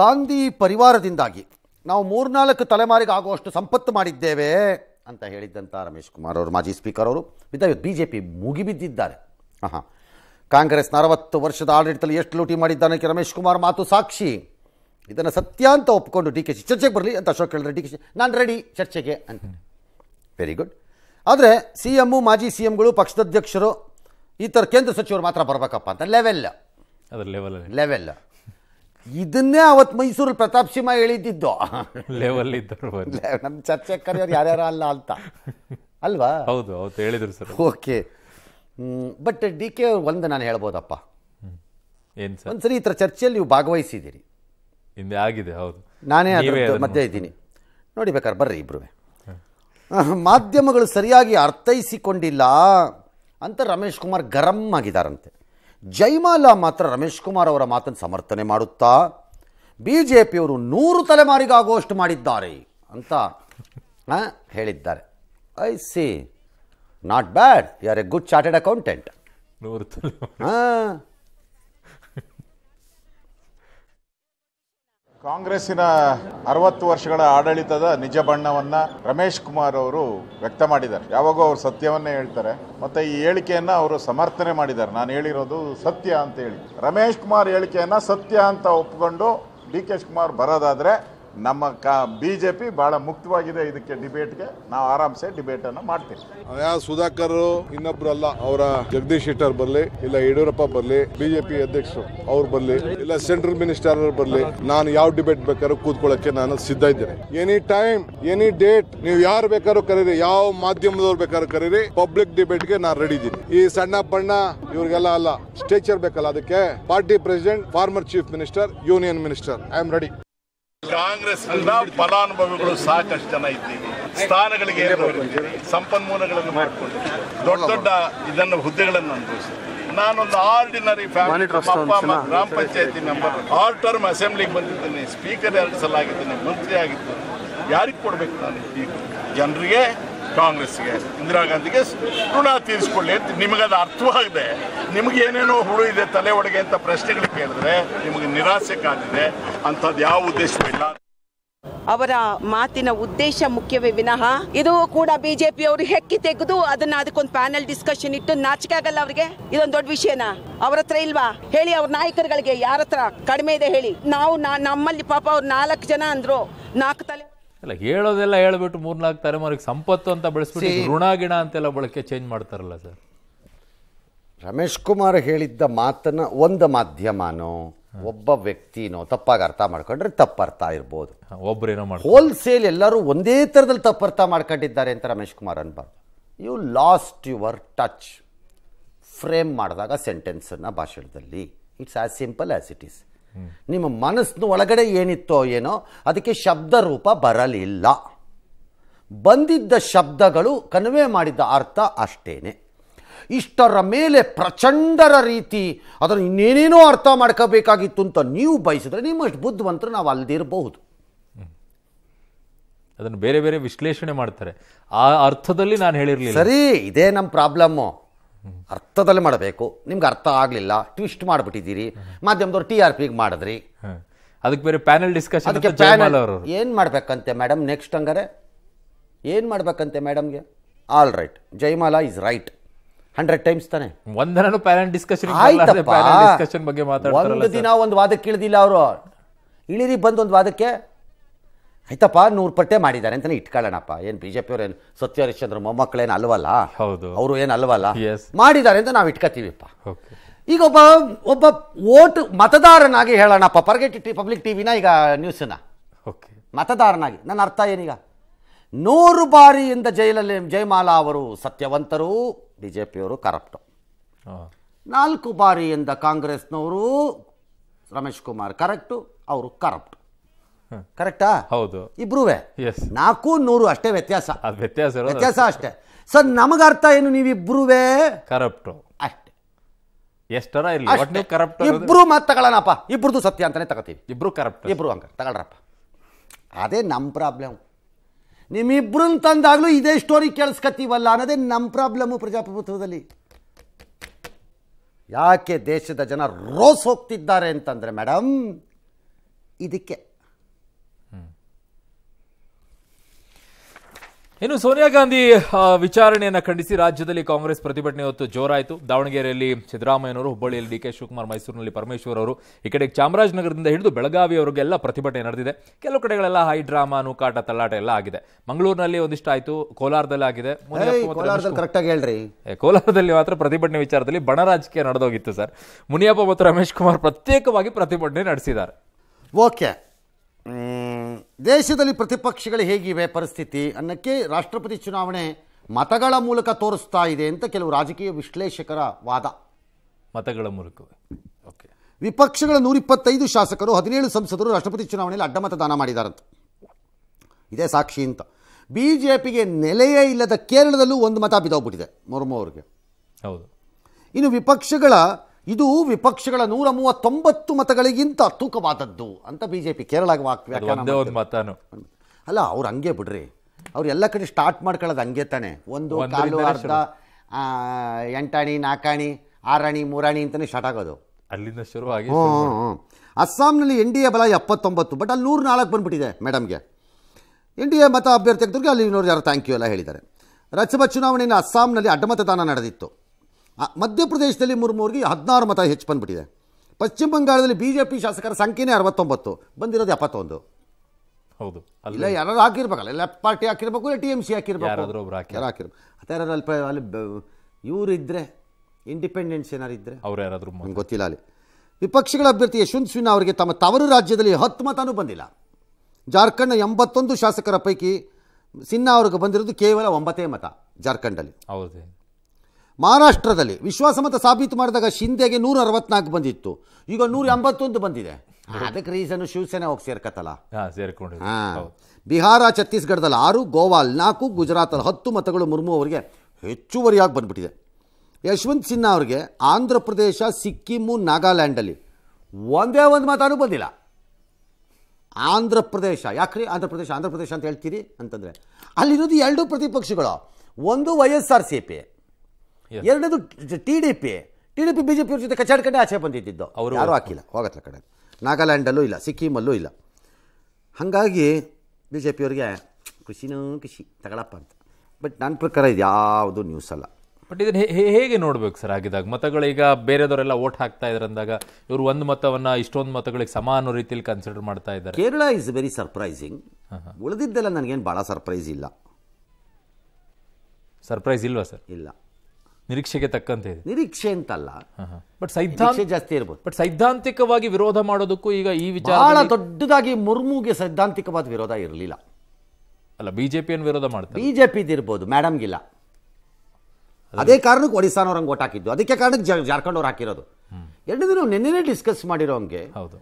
ಗಾಂಧಿ ಪರಿವಾರದಿಂದಾಗಿ ನಾವು ಮೂರ್ನಾಲ್ಕು ತಲೆಮಾರಿಗೆ ಆಗುವಷ್ಟು ಸಂಪತ್ತು ಮಾಡಿದ್ದೇವೆ ಅಂತ ಹೇಳಿದ್ದಂಥ ರಮೇಶ್ ಕುಮಾರ್ ಅವರು ಮಾಜಿ ಸ್ಪೀಕರ್ ಅವರು ಇದ್ದಾವೆ ಬಿ ಜೆ ಪಿ ಮುಗಿಬಿದ್ದಿದ್ದಾರೆ ಹಾಂ ಕಾಂಗ್ರೆಸ್ನ ಅರವತ್ತು ವರ್ಷದ ಆಡಳಿತದಲ್ಲಿ ಎಷ್ಟು ಲೂಟಿ ಮಾಡಿದ್ದಾನಕ್ಕೆ ರಮೇಶ್ ಕುಮಾರ್ ಮಾತು ಸಾಕ್ಷಿ ಇದನ್ನು ಸತ್ಯ ಅಂತ ಒಪ್ಪಿಕೊಂಡು ಡಿ ಕೆ ಚರ್ಚೆಗೆ ಬರಲಿ ಅಂತ ಅಶೋಕ್ ಹೇಳಿದ್ರೆ ಡಿ ಕೆ ಶಿ ನಾನು ರೆಡಿ ಚರ್ಚೆಗೆ ಅಂತ ವೆರಿ ಗುಡ್ ಆದರೆ ಸಿ ಎಮ್ಮು ಮಾಜಿ ಸಿ ಎಮ್ಗಳು ಅಧ್ಯಕ್ಷರು ಈ ಥರ ಕೇಂದ್ರ ಸಚಿವರು ಮಾತ್ರ ಬರಬೇಕಪ್ಪ ಅಂತ ಲೆವೆಲ್ಲ ಲೆವೆಲ್ ಲೆವೆಲ್ ಇದನ್ನೇ ಅವತ್ತು ಮೈಸೂರಲ್ಲಿ ಪ್ರತಾಪ್ ಸಿಂಹ ಹೇಳಿದ್ದಿದ್ದು ಲೆವೆಲ್ ಇದ್ದರು ನಮ್ಮ ಚರ್ಚೆ ಕರೆಯೋರು ಯಾರ್ಯಾರ ಅಲ್ಲ ಅಂತ ಅಲ್ವಾ ಹೌದು ಹೌದು ಹೇಳಿದ್ರು sir okay but D K ಒಂದು ನಾನು ಹೇಳ್ಬೋದಪ್ಪ ಏನು ಸರ್ ಒಂದ್ಸರಿ ಈ ಥರ ಚರ್ಚೆಯಲ್ಲಿ ನೀವು ಭಾಗವಹಿಸಿದ್ದೀರಿ ಹಿಂದೆ ಆಗಿದೆ ಹೌದು ನಾನೇ ಮಧ್ಯೆ ಇದ್ದೀನಿ ನೋಡಿ ಬೇಕಾದ್ರೆ ಬರ್ರಿ ಇಬ್ರು ಮಾಧ್ಯಮಗಳು ಸರಿಯಾಗಿ ಅರ್ಥೈಸಿಕೊಂಡಿಲ್ಲ ಅಂತ ರಮೇಶ್ ಕುಮಾರ್ ಗರಂ ಆಗಿದ್ದಾರಂತೆ ಜೈಮಾಲಾ ಮಾತ್ರ ರಮೇಶ್ ಕುಮಾರ್ ಅವರ ಮಾತನ್ನು ಸಮರ್ಥನೆ ಮಾಡುತ್ತಾ ಬಿ ಜೆ ಪಿಯವರು ನೂರು ತಲೆಮಾರಿಗಾಗುವಷ್ಟು ಮಾಡಿದ್ದಾರೆ ಅಂತ ಹೇಳಿದ್ದಾರೆ I see not bad you are a good chartered accountant ನೂರು ಹಾಂ ಕಾಂಗ್ರೆಸ್ಸಿನ ಅರವತ್ತು ವರ್ಷಗಳ ಆಡಳಿತದ ನಿಜ ಬಣ್ಣವನ್ನ ರಮೇಶ್ ಕುಮಾರ್ ಅವರು ವ್ಯಕ್ತ ಮಾಡಿದ್ದಾರೆ ಯಾವಾಗೂ ಅವರು ಸತ್ಯವನ್ನೇ ಹೇಳ್ತಾರೆ ಮತ್ತೆ ಈ ಹೇಳಿಕೆಯನ್ನ ಅವರು ಸಮರ್ಥನೆ ಮಾಡಿದ್ದಾರೆ ನಾನು ಹೇಳಿರೋದು ಸತ್ಯ ಅಂತ ಹೇಳಿ ರಮೇಶ್ ಕುಮಾರ್ ಹೇಳಿಕೆಯನ್ನ ಸತ್ಯ ಅಂತ ಒಪ್ಕೊಂಡು ಡಿ ಕೆ ಕುಮಾರ್ ಬರೋದಾದ್ರೆ ನಮ್ಮ ಕ ಬಿ ಜೆ ಪಿ ಭಾಳ ಮುಕ್ತವಾಗಿದೆ ಇದಕ್ಕೆ ಡಿಬೇಟ್ಗೆ ನಾವು ಆರಾಮ್ಸೆ ಡಿಬೇಟನ್ನು ಮಾಡ್ತೀವಿ ಯಾವ ಸುಧಾಕರ್ ಇನ್ನೊಬ್ರು ಅಲ್ಲ ಅವರ ಜಗದೀಶ್ ಶೆಟ್ಟರ್ ಬರಲಿ ಇಲ್ಲ ಯಡಿಯೂರಪ್ಪ ಬರಲಿ ಬಿಜೆಪಿ ಅಧ್ಯಕ್ಷರು ಅವ್ರು ಬರಲಿ ಇಲ್ಲ ಸೆಂಟ್ರಲ್ ಮಿನಿಸ್ಟರ್ ಬರಲಿ ನಾನು ಯಾವ ಡಿಬೇಟ್ ಬೇಕಾದ್ರೂ ಕೂತ್ಕೊಳ್ಳಕ್ಕೆ ನಾನು ಸಿದ್ಧ ಇದ್ದೇನೆ ಎನಿ ಟೈಮ್ ಎನಿ ಡೇಟ್ ನೀವು ಯಾರು ಬೇಕಾದ್ರೂ ಕರೀರಿ ಯಾವ ಮಾಧ್ಯಮದವ್ರು ಬೇಕಾದ್ರೂ ಕರೀರಿ ಪಬ್ಲಿಕ್ ಡಿಬೇಟ್ಗೆ ನಾನು ರೆಡಿ ಇದ್ದೀನಿ ಈ ಸಣ್ಣ ಬಣ್ಣ ಇವ್ರಿಗೆಲ್ಲ ಅಲ್ಲ ಸ್ಟೇಚರ್ ಬೇಕಲ್ಲ ಅದಕ್ಕೆ party president former chief minister union minister I am ready Congress ಫಲಾನುಭವಿಗಳು ಸಾಕಷ್ಟು ಜನ ಇದ್ದೀವಿ ಸ್ಥಾನಗಳಿಗೆ ಸಂಪನ್ಮೂಲಗಳನ್ನು ಮಾಡಿಕೊಂಡು ದೊಡ್ಡ ದೊಡ್ಡ ಇದನ್ನು ಹುದ್ದೆಗಳನ್ನು ಅನುಭವಿಸ್ತೀನಿ ನಾನೊಂದು ಆರ್ಡಿನರಿ ಫ್ಯಾಮಿಲಿ ಗ್ರಾಮ ಪಂಚಾಯತಿ ಮೆಂಬರ್ ಆಲ್ ಟರ್ಮ್ ಅಸೆಂಬ್ಲಿಗೆ ಬಂದಿದ್ದೇನೆ ಸ್ಪೀಕರ್ ಎರಡು ಸಲ ಆಗಿದ್ದೇನೆ ಮಂತ್ರಿ ಆಗಿದ್ದೇನೆ ಯಾರಿಗೆ ಕೊಡಬೇಕು ನಾನು ಜನರಿಗೆ ಕಾಂಗ್ರೆಸ್ಗೆ ಇಂದಿರಾ ಗಾಂಧಿಗೆ ಋಣ ತೀರಿಸ್ಕೊಳ್ಳಿ ಅಂತ ನಿಮಗದು ಅರ್ಥವಾಗದೆ ಏನೇನೋ ಹುಳು ಇದೆ ತಲೆ ಒಳಗೆ ಅಂತ ಪ್ರಶ್ನೆಗಳು ಕೇಳಿದ್ರೆ ನಿಮಗೆ ನಿರಾಸೆ ಕಾದಿದೆ ಅಂಥದ್ದು ಯಾವ ಉದ್ದೇಶವಿಲ್ಲ ಅವರ ಮಾತಿನ ಉದ್ದೇಶ ಮುಖ್ಯವೇ ವಿನಃ ಇದು ಕೂಡ ಬಿಜೆಪಿ ಅವರು ಹೆಕ್ಕಿ ತೆಗೆದು ಅದನ್ನ ಅದಕ್ಕೊಂದು ಪ್ಯಾನೆಲ್ ಡಿಸ್ಕಷನ್ ಇಟ್ಟು ನಾಚಿಕೆ ಆಗಲ್ಲ ಅವ್ರಿಗೆ ಇದೊಂದು ದೊಡ್ಡ ವಿಷಯನ ಅವ್ರ ಹತ್ರ ಇಲ್ವಾ ಹೇಳಿ ಅವ್ರ ನಾಯಕರುಗಳಿಗೆ ಯಾರ ಹತ್ರ ಕಡಿಮೆ ಇದೆ ಹೇಳಿ ನಾವು ನಮ್ಮಲ್ಲಿ ಪಾಪ ಅವ್ರು ನಾಲ್ಕು ಜನ ಅಂದ್ರು ನಾಲ್ಕು ತಲೆ ಅಲ್ಲ ಹೇಳೋದೆಲ್ಲ ಹೇಳ್ಬಿಟ್ಟು ಮೂರ್ನಾಲ್ಕು ತಲೆಮಾರಿಗೆ ಸಂಪತ್ತು ಅಂತ ಬೆಳೆಸ್ಬಿಟ್ಟು ಋಣ ಗಿಣ ಅಂತೆಲ್ಲ ಬಳಕೆ ಚೇಂಜ್ ಮಾಡ್ತಾರಲ್ಲ ಸರ್ ರಮೇಶ್ ಕುಮಾರ್ ಹೇಳಿದ್ದ ಮಾತನ್ನು ಒಂದು ಮಾಧ್ಯಮನೋ ಒಬ್ಬ ವ್ಯಕ್ತಿನೋ ತಪ್ಪಾಗಿ ಅರ್ಥ ಮಾಡ್ಕೊಂಡ್ರೆ ತಪ್ಪರ್ಥ ಇರ್ಬೋದು ಒಬ್ಬರೇನೋ ಮಾಡಿ ಹೋಲ್ಸೇಲ್ ಎಲ್ಲರೂ ಒಂದೇ ಥರದಲ್ಲಿ ತಪ್ಪರ್ಥ ಮಾಡ್ಕೊಂಡಿದ್ದಾರೆ ಅಂತ ರಮೇಶ್ ಕುಮಾರ್ ಅನ್ಬಾರ್ದು you lost your touch frame ಮಾಡಿದಾಗ ಸೆಂಟೆನ್ಸನ್ನು ಭಾಷಣದಲ್ಲಿ it's as simple as it is ನಿಮ್ಮ ಮನಸ್ಸಿನ ಒಳಗಡೆ ಏನಿತ್ತೋ ಏನೋ ಅದಕ್ಕೆ ಶಬ್ದ ರೂಪ ಬರಲಿಲ್ಲ ಬಂದಿದ್ದ ಶಬ್ದಗಳು ಕನ್ವೆ ಮಾಡಿದ್ದ ಅರ್ಥ ಅಷ್ಟೇನೆ ಇಷ್ಟರ ಮೇಲೆ ಪ್ರಚಂಡರ ರೀತಿ ಅದನ್ನು ಇನ್ನೇನೇನೋ ಅರ್ಥ ಮಾಡ್ಕೋಬೇಕಾಗಿತ್ತು ಅಂತ ನೀವು ಬಯಸಿದ್ರೆ ನಿಮ್ಮಷ್ಟು ಬುದ್ಧಿವಂತರು ನಾವು ಅಲ್ದಿರಬಹುದು ಅದನ್ನು ಬೇರೆ ಬೇರೆ ವಿಶ್ಲೇಷಣೆ ಮಾಡ್ತಾರೆ ಆ ಅರ್ಥದಲ್ಲಿ ನಾನು ಹೇಳಿರಲಿಲ್ಲ ಸರಿ ಇದೇ ನಮ್ಮ ಪ್ರಾಬ್ಲಮ್ಮು ಅರ್ಥದಲ್ಲಿ ಮಾಡಬೇಕು ನಿಮ್ಗೆ ಅರ್ಥ ಆಗಲಿಲ್ಲ ಟ್ವಿಸ್ಟ್ ಮಾಡಿಬಿಟ್ಟಿದ್ದೀರಿ ಮಾಧ್ಯಮದವ್ರು ಟಿ ಆರ್ ಪಿಗೆ ಮಾಡಿದ್ರಿ ಅದಕ್ಕೆ ಬೇರೆ ಪ್ಯಾನಲ್ ಡಿಸ್ಕಷನ್ ಅದಕ್ಕೆ ಅವರು ಏನು ಮಾಡಬೇಕಂತೆ ಮೇಡಮ್ ನೆಕ್ಸ್ಟ್ ಹಂಗಾರೆ ಏನು ಮಾಡಬೇಕಂತೆ ಮೇಡಮ್ಗೆ all right Jayamala is right hundred times ತಾನೆ ಒಂದರಲ್ಲೂ ಪ್ಯಾನೆಲ್ ಡಿಸ್ಕಷನ್ ಆಯ್ತಪ್ಪ ಒಂದು ದಿನ ಒಂದು ವಾದಕ್ಕೆ ಇಳಿದಿಲ್ಲ ಅವರು ಇಳಿರಿ ಬಂದು ಒಂದು ವಾದಕ್ಕೆ ಆಯ್ತಪ್ಪ ನೂರು ಪಟ್ಟೆ ಮಾಡಿದ್ದಾರೆ ಅಂತಲೇ ಇಟ್ಕೊಳ್ಳೋಣಪ್ಪ ಏನು ಬಿ ಜೆ ಪಿಯವ್ರು ಏನು ಸತ್ಯ ಹರಿಶ್ಚಂದ್ರ ಮೊಮ್ಮಕ್ಕಳೇನು ಅಲ್ವಲ್ಲ ಹೌದು ಅವರು ಏನು ಅಲ್ವಲ್ಲ ಮಾಡಿದ್ದಾರೆ ಅಂತ ನಾವು ಇಟ್ಕೋತೀವಿಪ್ಪ ಈಗ ಒಬ್ಬ ಒಬ್ಬ ಓಟ್ ಮತದಾರನಾಗಿ ಹೇಳೋಣಪ್ಪ ಪರ್ಗೆಟ್ ಟಿ ಪಬ್ಲಿಕ್ ಟಿವಿನ ಈಗ ನ್ಯೂಸನ್ನ ಓಕೆ ಮತದಾರನಾಗಿ ನನ್ನ ಅರ್ಥ ಏನೀಗ ನೂರು ಬಾರಿಯಿಂದ ಜೈಲಲ್ಲಿ ಜಯಮಾಲಾ ಅವರು ಸತ್ಯವಂತರು ಬಿ ಜೆ ಪಿಯವರು ಕರಪ್ಟು ನಾಲ್ಕು ಬಾರಿಯಿಂದ ಕಾಂಗ್ರೆಸ್ನವರು ರಮೇಶ್ ಕುಮಾರ್ ಕರೆಕ್ಟು ಅವರು ಕರಪ್ಟ್ ಕರೆಕ್ಟಾ ಹೌದು ಇಬ್ರುವೆ ನಾಲ್ಕು ನೂರು ಅಷ್ಟೇ ವ್ಯತ್ಯಾಸ ವ್ಯತ್ಯಾಸ ವ್ಯತ್ಯಾಸ ಅಷ್ಟೇ ಸರ್ ನಮಗೆ ಅರ್ಥ ಏನು ನೀವಿಬ್ರುವೆ ಕರಪ್ಟು ಅಷ್ಟೇ ಎಷ್ಟರ ಇಲ್ಲ ಕರಪ್ಟ್ ಇಬ್ರು ಮಾತು ತಗೊಳ್ಳೋಣಪ್ಪ ಇಬ್ರದ್ದು ಸತ್ಯ ಅಂತಾನೆ ತಗೋತೀವಿ ಇಬ್ರು ಕರಪ್ಟ್ ಇಬ್ರು ಹಂಗೆ ತಗೊಳ್ರಪ್ಪ ಅದೇ ನಮ್ಮ ಪ್ರಾಬ್ಲಮ್ ನಿಮ್ಮಿಬ್ರನ್ನ ತಂದಾಗ್ಲೂ ಇದೇ ಸ್ಟೋರಿ ಕೇಳಿಸ್ಕತ್ತೀವಲ್ಲ ಅನ್ನೋದೇ ನಮ್ಮ ಪ್ರಾಬ್ಲಮ್ಮು ಪ್ರಜಾಪ್ರಭುತ್ವದಲ್ಲಿ ಯಾಕೆ ದೇಶದ ಜನ ರೋಸ್ ಹೋಗ್ತಿದ್ದಾರೆ ಅಂತಂದ್ರೆ ಮೇಡಮ್ ಇದಕ್ಕೆ ಇನ್ನು ಸೋನಿಯಾ ಗಾಂಧಿ ವಿಚಾರಣೆಯನ್ನು ಖಂಡಿಸಿ ರಾಜ್ಯದಲ್ಲಿ ಕಾಂಗ್ರೆಸ್ ಪ್ರತಿಭಟನೆ ಹೊತ್ತು ಜೋರಾಯಿತು ದಾವಣಗೆರೆಯಲ್ಲಿ ಸಿದ್ದರಾಮಯ್ಯನವರು ಹುಬ್ಬಳ್ಳಿಯಲ್ಲಿ ಡಿ ಕೆ ಶಿವಕುಮಾರ್ ಮೈಸೂರಿನಲ್ಲಿ ಪರಮೇಶ್ವರ್ ಅವರು ಈ ಕಡೆ ಚಾಮರಾಜನಗರದಿಂದ ಹಿಡಿದು ಅವರಿಗೆಲ್ಲ ಪ್ರತಿಭಟನೆ ನಡೆದಿದೆ ಕೆಲವು ಕಡೆಗಳೆಲ್ಲ ಹೈ ಡ್ರಾಮಾ ನೂಕಾಟ ತಲ್ಲಾಟ ಎಲ್ಲ ಆಗಿದೆ ಮಂಗಳೂರಿನಲ್ಲಿ ಒಂದಿಷ್ಟು ಆಯಿತು ಕೋಲಾರದಲ್ಲಿ ಆಗಿದೆ ಕೋಲಾರದಲ್ಲಿ ಮಾತ್ರ ಪ್ರತಿಭಟನೆ ವಿಚಾರದಲ್ಲಿ ಬಣರಾಜಕೀಯ ನಡೆದೋಗಿತ್ತು ಸರ್ ಮುನಿಯಪ್ಪ ಮತ್ತು ರಮೇಶ್ ಕುಮಾರ್ ಪ್ರತ್ಯೇಕವಾಗಿ ಪ್ರತಿಭಟನೆ ನಡೆಸಿದ್ದಾರೆ ಓಕೆ ದೇಶದಲ್ಲಿ ಪ್ರತಿಪಕ್ಷಗಳು ಹೇಗಿವೆ ಪರಿಸ್ಥಿತಿ ಅನ್ನಕ್ಕೆ ರಾಷ್ಟ್ರಪತಿ ಚುನಾವಣೆ ಮತಗಳ ಮೂಲಕ ತೋರಿಸ್ತಾ ಇದೆ ಅಂತ ಕೆಲವು ರಾಜಕೀಯ ವಿಶ್ಲೇಷಕರ ವಾದ ಮತಗಳ ಮೂಲಕ ಓಕೆ ವಿಪಕ್ಷಗಳ ನೂರಿಪ್ಪತ್ತೈದು ಶಾಸಕರು ಹದಿನೇಳು ಸಂಸದರು ರಾಷ್ಟ್ರಪತಿ ಚುನಾವಣೆಯಲ್ಲಿ ಅಡ್ಡ ಮತದಾನ ಮಾಡಿದಾರಂತ ಇದೇ ಸಾಕ್ಷಿ ಅಂತ ಬಿ ಜೆ ಪಿಗೆ ನೆಲೆಯೇ ಇಲ್ಲದ ಕೇರಳದಲ್ಲೂ ಒಂದು ಮತ ಬಿದ್ದೋಗ್ಬಿಟ್ಟಿದೆ ಮುರ್ಮು ಅವ್ರಿಗೆ ಹೌದು ಇನ್ನು ವಿಪಕ್ಷಗಳ ಇದು ವಿಪಕ್ಷಗಳ ನೂರ ಮೂವತ್ತೊಂಬತ್ತು ಮತಗಳಿಗಿಂತ ತೂಕವಾದದ್ದು ಅಂತ ಬಿ ಜೆ ಪಿ ವಾಕ್ ಅಲ್ಲ ಅವ್ರು ಹಂಗೆ ಬಿಡ್ರಿ ಅವ್ರು ಎಲ್ಲ ಕಡೆ ಸ್ಟಾರ್ಟ್ ಮಾಡ್ಕೊಳ್ಳೋದು ಹಂಗೆ ತಾನೆ ಒಂದು ಕಾಲು ಅರ್ಧ ಎಂಟಾಣಿ ನಾಲ್ಕಾಣಿ ಆರಾಣಿ ಮೂರಾಣಿ ಅಂತಲೇ ಸ್ಟಾರ್ಟ್ ಆಗೋದು ಅಲ್ಲಿಂದ ಶುರುವಾಗಿ ಅಸ್ಸಾಂನಲ್ಲಿ ಎನ್ ಡಿ ಎ ಬಲ ಎಪ್ಪತ್ತೊಂಬತ್ತು ಬಟ್ ಅಲ್ಲಿ ನೂರು ನಾಲ್ಕು ಬಂದುಬಿಟ್ಟಿದೆ ಮೇಡಮ್ಗೆ ಎನ್ ಡಿ ಎ ಮತ ಅಭ್ಯರ್ಥಿ ಅಲ್ಲಿ ನೋಡಿ ಯಾರು ಥ್ಯಾಂಕ್ ಯು ಎಲ್ಲ ಹೇಳಿದ್ದಾರೆ ರಾಜ್ಯಸಭಾ ಚುನಾವಣೆಯಲ್ಲಿ ಅಸ್ಸಾಂನಲ್ಲಿ ಅಡ್ಡಮತದಾನ ನಡೆದಿತ್ತು ಮಧ್ಯಪ್ರದೇಶದಲ್ಲಿ ಮುರ್ಮು ಹದಿನಾರು ಮತ ಹೆಚ್ಚು ಬಂದುಬಿಟ್ಟಿದೆ ಪಶ್ಚಿಮ ಬಂಗಾಳದಲ್ಲಿ ಬಿ ಜೆ ಪಿ ಶಾಸಕರ ಸಂಖ್ಯೆನೇ ಅರವತ್ತೊಂಬತ್ತು ಬಂದಿರೋದು ಎಪ್ಪತ್ತೊಂದು ಹೌದು ಇಲ್ಲ ಯಾರು ಹಾಕಿರ್ಬೇಕಲ್ಲ ಲೆಫ್ಟ್ ಪಾರ್ಟಿ ಹಾಕಿರ್ಬೇಕು ಇಲ್ಲ ಟಿ ಎಮ್ ಸಿ ಹಾಕಿರ್ಬೇಕು ಯಾರು ಹಾಕಿರ್ಬೇಕು ಯಾರು ಅಲ್ಪ ಅಲ್ಲಿ ಇವರು ಇದ್ದರೆ ಇಂಡಿಪೆಂಡೆನ್ಸ್ ಏನಾರು ಇದ್ದರೆ ಅವ್ರು ಯಾರಾದರೂ ನಮ್ಗೆ ಗೊತ್ತಿಲ್ಲ ಅಲ್ಲಿ ವಿಪಕ್ಷಗಳ ಅಭ್ಯರ್ಥಿ ಯಶವಂತ್ ಸಿನ್ಹಾ ಅವರಿಗೆ ತಮ್ಮ ತವರು ರಾಜ್ಯದಲ್ಲಿ ಹತ್ತು ಮತನೂ ಬಂದಿಲ್ಲ ಜಾರ್ಖಂಡ್ನ ಎಂಬತ್ತೊಂದು ಶಾಸಕರ ಪೈಕಿ ಸಿನ್ಹಾ ಅವ್ರಿಗೆ ಬಂದಿರೋದು ಕೇವಲ ಒಂಬತ್ತೇ ಮತ ಜಾರ್ಖಂಡಲ್ಲಿ ಹೌದು ಮಹಾರಾಷ್ಟ್ರದಲ್ಲಿ ವಿಶ್ವಾಸಮತ ಸಾಬೀತು ಮಾಡಿದಾಗ ಶಿಂದೆಗೆ ನೂರ ಅರವತ್ನಾಲ್ಕು ಬಂದಿತ್ತು ಈಗ ನೂರ ಎಂಬತ್ತೊಂದು ಬಂದಿದೆ ಅದಕ್ಕೆ ರೀಸನ್ ಶಿವಸೇನೆ ಹೋಗಿ ಸೇರ್ಕತ್ತಲ್ಲ ಸೇರ್ಕೊಂಡು ಬಿಹಾರ ಛತ್ತೀಸ್ಗಢದಲ್ಲಿ ಆರು ಗೋವಾ ನಾಲ್ಕು ಗುಜರಾತಲ್ಲಿ ಹತ್ತು ಮತಗಳು ಮುರ್ಮು ಅವರಿಗೆ ಹೆಚ್ಚುವರಿಯಾಗಿ ಬಂದ್ಬಿಟ್ಟಿದೆ ಯಶವಂತ್ ಸಿನ್ಹಾ ಅವ್ರಿಗೆ ಆಂಧ್ರ ಪ್ರದೇಶ ಸಿಕ್ಕಿಮು ನಾಗಾಲ್ಯಾಂಡಲ್ಲಿ ಒಂದೇ ಒಂದು ಮತಾನು ಬಂದಿಲ್ಲ ಆಂಧ್ರ ಪ್ರದೇಶ ಯಾಕ್ರಿ ಆಂಧ್ರ ಪ್ರದೇಶ ಆಂಧ್ರ ಪ್ರದೇಶ ಅಂತ ಹೇಳ್ತೀರಿ ಅಂತಂದರೆ ಅಲ್ಲಿರೋದು ಎರಡು ಪ್ರತಿಪಕ್ಷಗಳು ಒಂದು Y S R C P ಎರಡನೇದು T D P T D P B J ಪಿಯವ್ರ ಜೊತೆ ಕಡೆ ಆಚೆ ಬಂದಿದ್ದಿದ್ದು ಅವರು ಯಾರು ಹಾಕಿಲ್ಲ ಹೋಗತ್ಲ ಕಡೆ ನಾಗಾಲ್ಯಾಂಡಲ್ಲೂ ಇಲ್ಲ ಸಿಕ್ಕಿಮಲ್ಲೂ ಇಲ್ಲ ಹಾಗಾಗಿ ಬಿ ಜೆ ಪಿಯವ್ರಿಗೆ ಖುಷಿನೂ ಖುಷಿ ತಗಳಪ್ಪ ಅಂತ ಬಟ್ ನನ್ನ ಪ್ರಕಾರ ಇದು ಯಾವುದು ನ್ಯೂಸ್ ಅಲ್ಲ ಬಟ್ ಇದನ್ನು ಹೇಗೆ ನೋಡ್ಬೇಕು ಸರ್ ಆಗಿದಾಗ ಮತಗಳೀಗ ಬೇರೆದವರೆಲ್ಲ ಓಟ್ ಹಾಕ್ತಾ ಇದ್ರಂದಾಗ ಅಂದಾಗ ಇವರು ಒಂದು ಮತವನ್ನು ಇಷ್ಟೊಂದು ಮತಗಳಿಗೆ ಸಮಾನ ರೀತಿಯಲ್ಲಿ ಕನ್ಸಿಡರ್ ಮಾಡ್ತಾ ಇದ್ದಾರೆ ಕೇರಳ ಇಸ್ ವೆರಿ ಸರ್ಪ್ರೈಸಿಂಗ್ ಉಳಿದಿದ್ದೆಲ್ಲ ನನಗೇನು ಭಾಳ ಸರ್ಪ್ರೈಸ್ ಇಲ್ಲ ಸರ್ಪ್ರೈಸ್ ಇಲ್ವಾ ಸರ್ ಇಲ್ಲ ನಿರೀಕ್ಷೆಗೆ ತಕ್ಕಂತೆ ನಿರೀಕ್ಷೆ ಅಂತಲ್ಲ ಬಟ್ ಸೈದ್ಧಾಂತ ಜಾಸ್ತಿ ಇರ್ಬೋದು ಬಟ್ ಸೈದ್ಧಾಂತಿಕವಾಗಿ ವಿರೋಧ ಮಾಡೋದಕ್ಕೂ ಈಗ ಈ ವಿಚಾರ ಬಹಳ ದೊಡ್ಡದಾಗಿ ಮುರ್ಮುಗೆ ಸೈದ್ಧಾಂತಿಕವಾದ ವಿರೋಧ ಇರಲಿಲ್ಲ ಅಲ್ಲ ಬಿಜೆಪಿಯನ್ನು ವಿರೋಧ ಮಾಡ್ತಾರೆ ಬಿಜೆಪಿದು ಇರ್ಬೋದು ಮೇಡಮ್ಗಿಲ್ಲ ಅದೇ ಕಾರಣಕ್ಕೆ ಹಂಗೆ ಓಟ್ ಹಾಕಿದ್ದು ಅದಕ್ಕೆ ಕಾರಣಕ್ಕೆ ಜಾರ್ಖಂಡ್ ಅವ್ರು ಹಾಕಿರೋದು ಎರಡನೇದು ನಾವು ನಿನ್ನೆನೇ ಡಿಸ್ಕಸ್ ಮಾಡಿರೋ ಹಂಗೆ ಹೌದು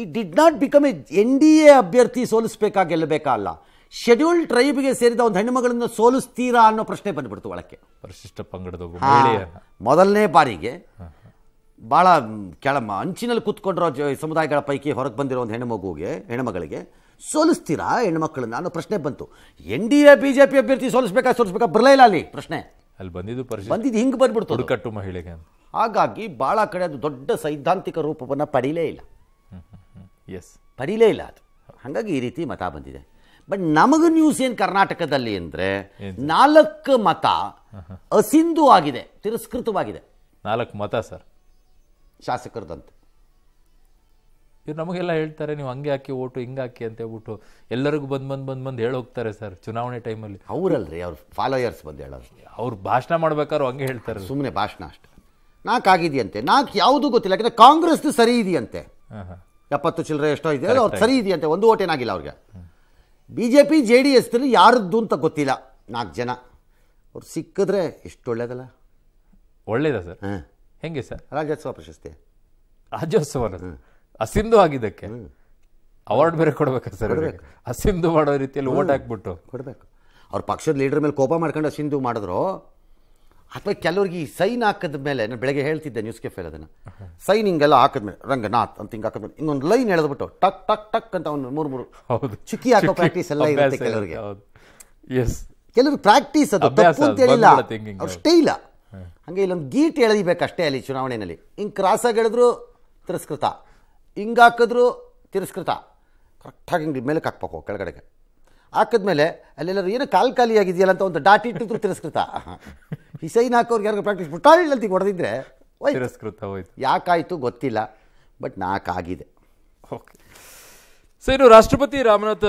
ಈ did not become a N D A ಅಭ್ಯರ್ಥಿ ಸೋಲಿಸ್ಬೇಕಾಗಿ ಗೆಲ್ಲಬೇಕಾ ಅಲ್ಲ ಶೆಡ್ಯೂಲ್ ಟ್ರೈಬ್ಗೆ ಸೇರಿದ ಒಂದು ಹೆಣ್ಣುಮಗಳನ್ನು ಸೋಲಿಸ್ತೀರಾ ಅನ್ನೋ ಪ್ರಶ್ನೆ ಬಂದ್ಬಿಡ್ತು ಒಳಕ್ಕೆ ಪರಿಶಿಷ್ಟ ಪಂಗಡದ ಮೊದಲನೇ ಬಾರಿಗೆ ಭಾಳ ಕೆಳ ಅಂಚಿನಲ್ಲಿ ಕೂತ್ಕೊಂಡಿರೋ ಸಮುದಾಯಗಳ ಪೈಕಿ ಹೊರಗೆ ಬಂದಿರೋ ಒಂದು ಹೆಣ್ಣು ಮಗುಗೆ ಹೆಣ್ಣುಮಗಳಿಗೆ ಸೋಲಿಸ್ತೀರಾ ಹೆಣ್ಮಕ್ಳನ್ನ ಅನ್ನೋ ಪ್ರಶ್ನೆ ಬಂತು N D A B J P ಅಭ್ಯರ್ಥಿ ಸೋಲಿಸ್ಬೇಕಾ ಸೋಲಿಸ್ಬೇಕಾ ಬರಲೇ ಇಲ್ಲ ಅಲ್ಲಿ ಪ್ರಶ್ನೆ ಅಲ್ಲಿ ಬಂದಿದ್ದು ಬಂದಿದ್ದು ಹಿಂಗೆ ಬಂದ್ಬಿಡ್ತು ಕಟ್ಟು ಮಹಿಳೆಗೆ ಹಾಗಾಗಿ ಭಾಳ ಕಡೆ ಅದು ದೊಡ್ಡ ಸೈದ್ಧಾಂತಿಕ ರೂಪವನ್ನು ಪಡೀಲೇ ಇಲ್ಲ ಎಸ್ ಪಡೀಲೇ ಇಲ್ಲ ಅದು ಹಾಗಾಗಿ ಈ ರೀತಿ ಮತ ಬಂದಿದೆ ಬಟ್ ನಮಗೆ ನ್ಯೂಸ್ ಏನು ಕರ್ನಾಟಕದಲ್ಲಿ ಅಂದರೆ ನಾಲ್ಕು ಮತ ಅಸಿಂಧು ಆಗಿದೆ ತಿರಸ್ಕೃತವಾಗಿದೆ ನಾಲ್ಕು ಮತ ಸರ್ ಶಾಸಕರದಂತೆ ಇವ್ರು ನಮಗೆಲ್ಲ ಹೇಳ್ತಾರೆ ನೀವು ಹಂಗೆ ಹಾಕಿ ಓಟು ಹಿಂಗೆ ಹಾಕಿ ಅಂತ ಹೇಳ್ಬಿಟ್ಟು ಎಲ್ಲರಿಗೂ ಬಂದು ಬಂದು ಬಂದು ಬಂದು ಹೇಳಿ ಹೋಗ್ತಾರೆ ಸರ್ ಚುನಾವಣೆ ಟೈಮಲ್ಲಿ ಅವರಲ್ರಿ ಅವ್ರ ಫಾಲೋಯರ್ಸ್ ಬಂದು ಹೇಳೋರು ಅವ್ರು ಭಾಷಣ ಮಾಡ್ಬೇಕಾದ್ರು ಹಂಗೆ ಹೇಳ್ತಾರೆ ಸುಮ್ಮನೆ ಭಾಷಣ ಅಷ್ಟೆ ನಾಲ್ಕು ಆಗಿದೆಯಂತೆ ನಾಲ್ಕು ಯಾವುದೂ ಗೊತ್ತಿಲ್ಲ ಯಾಕಂದ್ರೆ ಕಾಂಗ್ರೆಸ್ದು ಸರಿ ಇದೆಯಂತೆ ಎಪ್ಪತ್ತು ಚಿಲ್ಲರೆ ಎಷ್ಟೋ ಇದೆ ಅವ್ರು ಸರಿ ಇದೆಯಂತೆ ಒಂದು ಓಟೇನಾಗಿಲ್ಲ ಏನಾಗಿಲ್ಲ ಅವ್ರಿಗೆ B J P J D ಎಸ್ನಲ್ಲಿ ಯಾರದ್ದು ಅಂತ ಗೊತ್ತಿಲ್ಲ ನಾಲ್ಕು ಜನ ಅವ್ರು ಸಿಕ್ಕಿದ್ರೆ ಎಷ್ಟು ಒಳ್ಳೇದಲ್ಲ ಒಳ್ಳೇದ ಸರ್ ಹಾಂ ಹೆಂಗೆ ಸರ್ ರಾಜ್ಯೋತ್ಸವ ಪ್ರಶಸ್ತಿ ರಾಜ್ಯೋತ್ಸವ ಅಸಿಂಧು ಆಗಿದ್ದಕ್ಕೆ ಅವಾರ್ಡ್ ಬೇರೆ ಕೊಡ್ಬೇಕಾ ಸರ್ ಅಸಿಂಧು ಮಾಡೋ ರೀತಿಯಲ್ಲಿ ಓಟ್ ಹಾಕ್ಬಿಟ್ಟು ಕೊಡಬೇಕು ಅವ್ರ ಪಕ್ಷದ ಲೀಡರ್ ಮೇಲೆ ಕೋಪ ಮಾಡ್ಕೊಂಡು ಅಸಿಂಧು ಮಾಡಿದ್ರು ಅಥವಾ ಕೆಲವ್ರಿಗೆ ಈ ಸೈನ್ ಹಾಕಿದ ಮೇಲೆ ನಾನು ಬೆಳಗ್ಗೆ ಹೇಳ್ತಿದ್ದೆ ನ್ಯೂಸ್ ಕೆಫೆಲ್ ಅದನ್ನು ಸೈನ್ ಹಿಂಗೆಲ್ಲ ಮೇಲೆ ರಂಗನಾಥ್ ಅಂತ ಹಿಂಗೆ ಹಾಕಿದ್ಮೇಲೆ ಲೈನ್ ಎಳೆದ್ಬಿಟ್ಟು ಟಕ್ ಟಕ್ ಟಕ್ ಅಂತ ಒಂದು ಮೂರು ಮೂರು ಚುಕ್ಕಿ ಹಾಕೋ ಪ್ರಾಕ್ಟೀಸ್ ಎಲ್ಲ ಇರುತ್ತೆ ಕೆಲವರಿಗೆ ಎಸ್ ಕೆಲವರು ಪ್ರಾಕ್ಟೀಸ್ ಅದು ತಪ್ಪು ಅಂತ ಹೇಳಿಲ್ಲ ಇಲ್ಲ ಹಂಗೆ ಇಲ್ಲೊಂದು ಗೀಟ್ ಎಳೆದಿಬೇಕು ಅಷ್ಟೇ ಅಲ್ಲಿ ಚುನಾವಣೆಯಲ್ಲಿ ಹಿಂಗೆ ಆಗಿ ಹೇಳಿದ್ರು ತಿರಸ್ಕೃತ ಹಿಂಗೆ ಹಾಕಿದ್ರು ತಿರಸ್ಕೃತ ಕರೆಕ್ಟಾಗಿ ಹಿಂಗೆ ಮೇಲೆ ಹಾಕ್ಬೇಕು ಕೆಳಗಡೆಗೆ ಹಾಕಿದ್ಮೇಲೆ ಅಲ್ಲೆಲ್ಲರೂ ಏನು ಕಾಲು ಖಾಲಿ ಆಗಿದೆಯಲ್ಲ ಅಂತ ಒಂದು ಡಾಟ್ ಇಟ್ಟಿದ್ರು ತಿರಸ್ಕೃತ ಡಿಸೈನ್ ಹಾಕೋರ್ಗೆ ಯಾರಿಗೂ ಪ್ರಾಕ್ಟೀಸ್ ಪುಟ್ಟಾಳಿ ಅಂತ ಹೊಡೆದಿದ್ರೆ ತಿರಸ್ಕೃತ ಹೋಯ್ತು ಯಾಕಾಯಿತು ಗೊತ್ತಿಲ್ಲ ಬಟ್ ನಾಲ್ಕಾಗಿದೆ ಓಕೆ ಸೊ ಇನ್ನು ರಾಷ್ಟ್ರಪತಿ ರಾಮನಾಥ್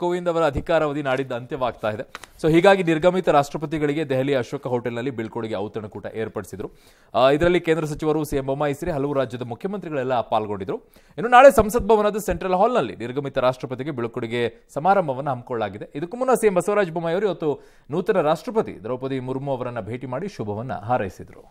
ಕೋವಿಂದ್ ಅವರ ಅಧಿಕಾರಾವಧಿ ನಾಡಿದ್ದು ಅಂತ್ಯವಾಗ್ತಾ ಇದೆ ಸೊ ಹೀಗಾಗಿ ನಿರ್ಗಮಿತ ರಾಷ್ಟ್ರಪತಿಗಳಿಗೆ ದೆಹಲಿ ಅಶೋಕ ಹೋಟೆಲ್ನಲ್ಲಿ ಬೀಳ್ಕೊಡುಗೆ ಔತಣಕೂಟ ಏರ್ಪಡಿಸಿದ್ರು ಇದರಲ್ಲಿ ಕೇಂದ್ರ ಸಚಿವರು ಸಿಎಂ ಬೊಮ್ಮಾಯಿ ಸೇರಿ ಹಲವು ರಾಜ್ಯದ ಮುಖ್ಯಮಂತ್ರಿಗಳೆಲ್ಲ ಪಾಲ್ಗೊಂಡಿದ್ರು ಇನ್ನು ನಾಳೆ ಸಂಸತ್ ಭವನದ ಸೆಂಟ್ರಲ್ ಹಾಲ್ನಲ್ಲಿ ನಿರ್ಗಮಿತ ರಾಷ್ಟ್ರಪತಿಗೆ ಬೀಳ್ಕೊಡುಗೆ ಸಮಾರಂಭವನ್ನು ಹಮ್ಮಿಕೊಳ್ಳಲಾಗಿದೆ ಇದಕ್ಕೂ ಮುನ್ನ ಸಿಎಂ ಬಸವರಾಜ ಬೊಮ್ಮಾಯಿ ಅವರು ಇವತ್ತು ನೂತನ ರಾಷ್ಟ್ರಪತಿ ದ್ರೌಪದಿ ಮುರ್ಮು ಅವರನ್ನು ಭೇಟಿ ಮಾಡಿ ಶುಭವನ್ನು ಹಾರೈಸಿದರು